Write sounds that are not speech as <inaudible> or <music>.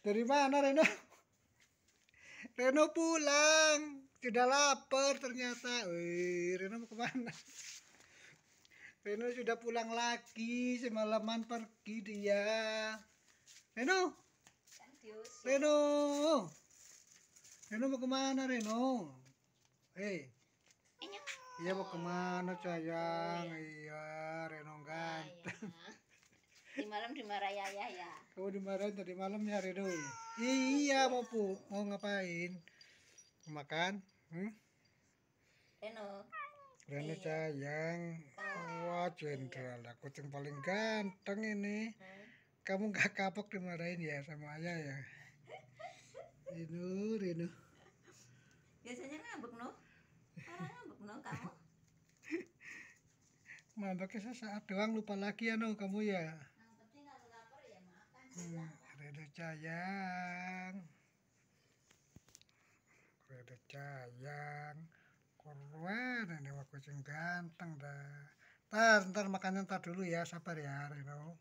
Dari mana Reno? Reno pulang. Sudah lapar ternyata. Wih, Reno mau kemana? Reno sudah pulang lagi. Semalaman pergi dia. Reno. Reno. Reno mau kemana Reno? Hei. Iya, iya mau kemana sayang? Iya, iya Reno malam dimarahi ayah ya kamu dimarahin tadi malam ya Ridho iya mau pu mau ngapain mau makan hmm? Reno Reno iya. sayang wah jenderal aku yang paling ganteng ini hmm? kamu gak kapok dimarahin ya sama ayah ya Reno Reno biasanya ngambek no ngambek no kamu <laughs> Mabaknya sesaat doang lupa lagi ya no kamu ya udah cayang, kue udah cayang, kue dan dewa kucing ganteng dah ntar ntar makannya ntar dulu ya sabar ya Reno